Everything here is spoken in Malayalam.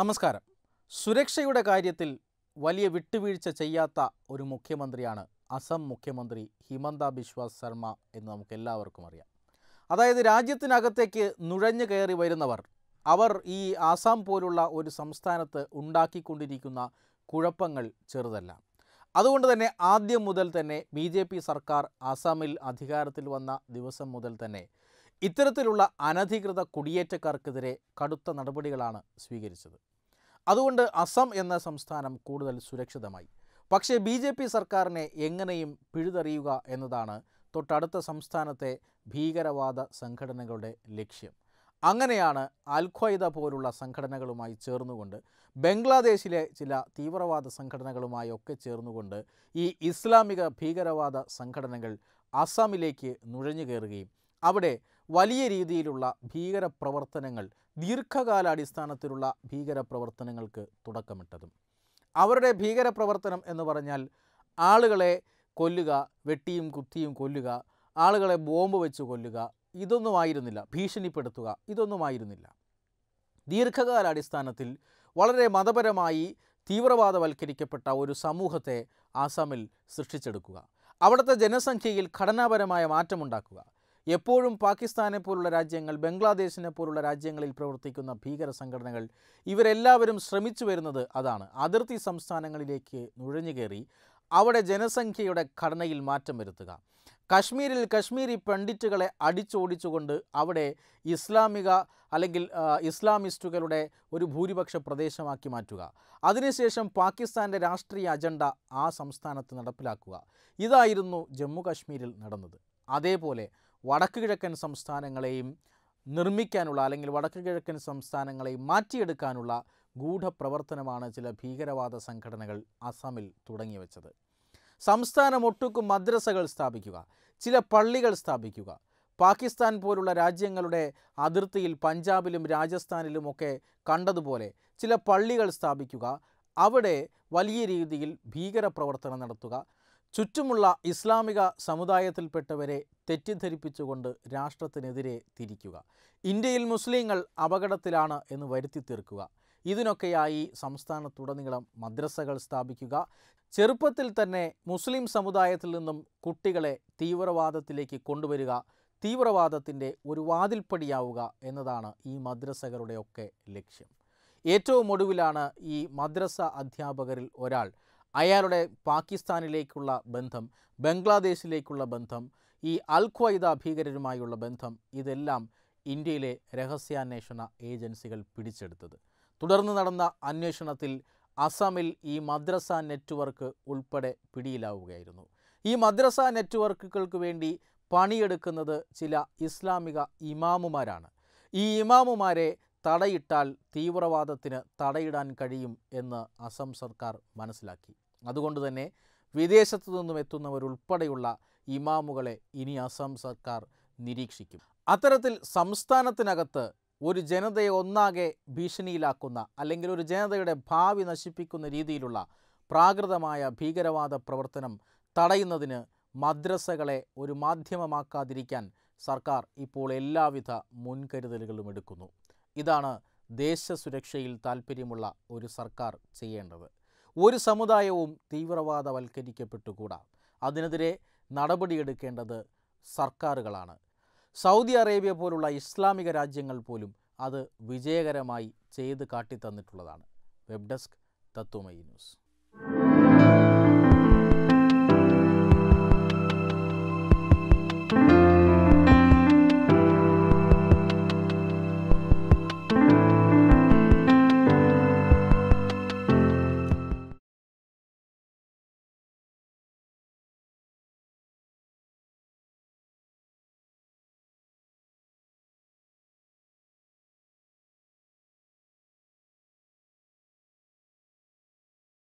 നമസ്കാരം സുരക്ഷയുടെ കാര്യത്തിൽ വലിയ വിട്ടുവീഴ്ച ചെയ്യാത്ത ഒരു മുഖ്യമന്ത്രിയാണ് അസം മുഖ്യമന്ത്രി ഹിമന്ത ബിശ്വാസ് ശർമ്മ എന്ന് നമുക്ക് എല്ലാവർക്കും അറിയാം അതായത് രാജ്യത്തിനകത്തേക്ക് നുഴഞ്ഞു കയറി വരുന്നവർ അവർ ഈ ആസാം പോലുള്ള ഒരു സംസ്ഥാനത്ത് ഉണ്ടാക്കിക്കൊണ്ടിരിക്കുന്ന കുഴപ്പങ്ങൾ ചെറുതല്ല അതുകൊണ്ട് തന്നെ ആദ്യം മുതൽ തന്നെ ബി സർക്കാർ ആസാമിൽ അധികാരത്തിൽ വന്ന ദിവസം മുതൽ തന്നെ ഇത്തരത്തിലുള്ള അനധികൃത കുടിയേറ്റക്കാർക്കെതിരെ കടുത്ത നടപടികളാണ് സ്വീകരിച്ചത് അതുകൊണ്ട് അസം എന്ന സംസ്ഥാനം കൂടുതൽ സുരക്ഷിതമായി പക്ഷേ ബി ജെ പി സർക്കാരിനെ എങ്ങനെയും പിഴുതെറിയുക എന്നതാണ് തൊട്ടടുത്ത സംസ്ഥാനത്തെ ഭീകരവാദ സംഘടനകളുടെ ലക്ഷ്യം അങ്ങനെയാണ് അൽഖ്വയ്ദ പോലുള്ള സംഘടനകളുമായി ചേർന്നുകൊണ്ട് ബംഗ്ലാദേശിലെ ചില തീവ്രവാദ സംഘടനകളുമായി ഒക്കെ ചേർന്നുകൊണ്ട് ഈ ഇസ്ലാമിക ഭീകരവാദ സംഘടനകൾ അസാമിലേക്ക് നുഴഞ്ഞു കയറുകയും അവിടെ വലിയ രീതിയിലുള്ള ഭീകരപ്രവർത്തനങ്ങൾ ദീർഘകാലാടിസ്ഥാനത്തിലുള്ള ഭീകരപ്രവർത്തനങ്ങൾക്ക് തുടക്കമിട്ടതും അവരുടെ ഭീകരപ്രവർത്തനം എന്ന് പറഞ്ഞാൽ ആളുകളെ കൊല്ലുക വെട്ടിയും കുത്തിയും കൊല്ലുക ആളുകളെ ബോംബ് വെച്ച് കൊല്ലുക ഇതൊന്നുമായിരുന്നില്ല ഭീഷണിപ്പെടുത്തുക ഇതൊന്നുമായിരുന്നില്ല ദീർഘകാലാടിസ്ഥാനത്തിൽ വളരെ മതപരമായി തീവ്രവാദവൽക്കരിക്കപ്പെട്ട ഒരു സമൂഹത്തെ ആസാമിൽ സൃഷ്ടിച്ചെടുക്കുക അവിടുത്തെ ജനസംഖ്യയിൽ ഘടനാപരമായ മാറ്റമുണ്ടാക്കുക എപ്പോഴും പാകിസ്ഥാനെ പോലുള്ള രാജ്യങ്ങൾ ബംഗ്ലാദേശിനെ പോലുള്ള രാജ്യങ്ങളിൽ പ്രവർത്തിക്കുന്ന ഭീകര സംഘടനകൾ ഇവരെല്ലാവരും ശ്രമിച്ചു വരുന്നത് അതാണ് അതിർത്തി സംസ്ഥാനങ്ങളിലേക്ക് നുഴഞ്ഞുകയറി അവിടെ ജനസംഖ്യയുടെ ഘടനയിൽ മാറ്റം വരുത്തുക കശ്മീരിൽ കശ്മീരി പണ്ഡിറ്റുകളെ അടിച്ചോടിച്ചുകൊണ്ട് അവിടെ ഇസ്ലാമിക അല്ലെങ്കിൽ ഇസ്ലാമിസ്റ്റുകളുടെ ഒരു ഭൂരിപക്ഷ പ്രദേശമാക്കി മാറ്റുക അതിനുശേഷം പാകിസ്ഥാൻ്റെ രാഷ്ട്രീയ അജണ്ട ആ സംസ്ഥാനത്ത് നടപ്പിലാക്കുക ഇതായിരുന്നു ജമ്മു കശ്മീരിൽ നടന്നത് അതേപോലെ വടക്കു കിഴക്കൻ സംസ്ഥാനങ്ങളെയും നിർമ്മിക്കാനുള്ള അല്ലെങ്കിൽ വടക്കു കിഴക്കൻ സംസ്ഥാനങ്ങളെ മാറ്റിയെടുക്കാനുള്ള ഗൂഢപ്രവർത്തനമാണ് ചില ഭീകരവാദ സംഘടനകൾ അസമിൽ തുടങ്ങി വെച്ചത് സംസ്ഥാനം ഒട്ടുക്കും മദ്രസകൾ സ്ഥാപിക്കുക ചില പള്ളികൾ സ്ഥാപിക്കുക പാകിസ്ഥാൻ പോലുള്ള രാജ്യങ്ങളുടെ അതിർത്തിയിൽ പഞ്ചാബിലും രാജസ്ഥാനിലും ഒക്കെ കണ്ടതുപോലെ ചില പള്ളികൾ സ്ഥാപിക്കുക അവിടെ വലിയ രീതിയിൽ ഭീകരപ്രവർത്തനം നടത്തുക ചുറ്റുമുള്ള ഇസ്ലാമിക സമുദായത്തിൽപ്പെട്ടവരെ തെറ്റിദ്ധരിപ്പിച്ചുകൊണ്ട് രാഷ്ട്രത്തിനെതിരെ തിരിക്കുക ഇന്ത്യയിൽ മുസ്ലിങ്ങൾ അപകടത്തിലാണ് എന്ന് വരുത്തി തീർക്കുക ഇതിനൊക്കെയായി സംസ്ഥാനത്തുടനീളം മദ്രസകൾ സ്ഥാപിക്കുക ചെറുപ്പത്തിൽ തന്നെ മുസ്ലിം സമുദായത്തിൽ നിന്നും കുട്ടികളെ തീവ്രവാദത്തിലേക്ക് കൊണ്ടുവരിക തീവ്രവാദത്തിൻ്റെ ഒരു വാതിൽപ്പടിയാവുക എന്നതാണ് ഈ മദ്രസകളുടെയൊക്കെ ലക്ഷ്യം ഏറ്റവും ഒടുവിലാണ് ഈ മദ്രസ അധ്യാപകരിൽ ഒരാൾ അയാളുടെ പാകിസ്ഥാനിലേക്കുള്ള ബന്ധം ബംഗ്ലാദേശിലേക്കുള്ള ബന്ധം ഈ അൽ ഖ്വയ്ദ ഭീകരരുമായുള്ള ബന്ധം ഇതെല്ലാം ഇന്ത്യയിലെ രഹസ്യാന്വേഷണ ഏജൻസികൾ പിടിച്ചെടുത്തത് തുടർന്ന് നടന്ന അന്വേഷണത്തിൽ അസമിൽ ഈ മദ്രസ നെറ്റ്വർക്ക് ഉൾപ്പെടെ പിടിയിലാവുകയായിരുന്നു ഈ മദ്രസ നെറ്റ്വർക്കുകൾക്ക് വേണ്ടി പണിയെടുക്കുന്നത് ചില ഇസ്ലാമിക ഇമാമുമാരാണ് ഈ ഇമാമുമാരെ തടയിട്ടാൽ തീവ്രവാദത്തിന് തടയിടാൻ കഴിയും എന്ന് അസം സർക്കാർ മനസ്സിലാക്കി അതുകൊണ്ട് തന്നെ വിദേശത്തു നിന്നും എത്തുന്നവരുൾപ്പെടെയുള്ള ഇമാമുകളെ ഇനി അസം സർക്കാർ നിരീക്ഷിക്കും അത്തരത്തിൽ സംസ്ഥാനത്തിനകത്ത് ഒരു ജനതയെ ഒന്നാകെ ഭീഷണിയിലാക്കുന്ന അല്ലെങ്കിൽ ഒരു ജനതയുടെ ഭാവി നശിപ്പിക്കുന്ന രീതിയിലുള്ള പ്രാകൃതമായ ഭീകരവാദ പ്രവർത്തനം തടയുന്നതിന് മദ്രസകളെ ഒരു മാധ്യമമാക്കാതിരിക്കാൻ സർക്കാർ ഇപ്പോൾ എല്ലാവിധ മുൻകരുതലുകളും എടുക്കുന്നു ഇതാണ് ദേശസുരക്ഷയിൽ താൽപ്പര്യമുള്ള ഒരു സർക്കാർ ചെയ്യേണ്ടത് ഒരു സമുദായവും തീവ്രവാദവൽക്കരിക്കപ്പെട്ടുകൂടാ അതിനെതിരെ നടപടിയെടുക്കേണ്ടത് സർക്കാരുകളാണ് സൗദി അറേബ്യ പോലുള്ള ഇസ്ലാമിക രാജ്യങ്ങൾ പോലും അത് വിജയകരമായി ചെയ്ത് കാട്ടിത്തന്നിട്ടുള്ളതാണ് വെബ് ഡെസ്ക് തത്വമയി ന്യൂസ്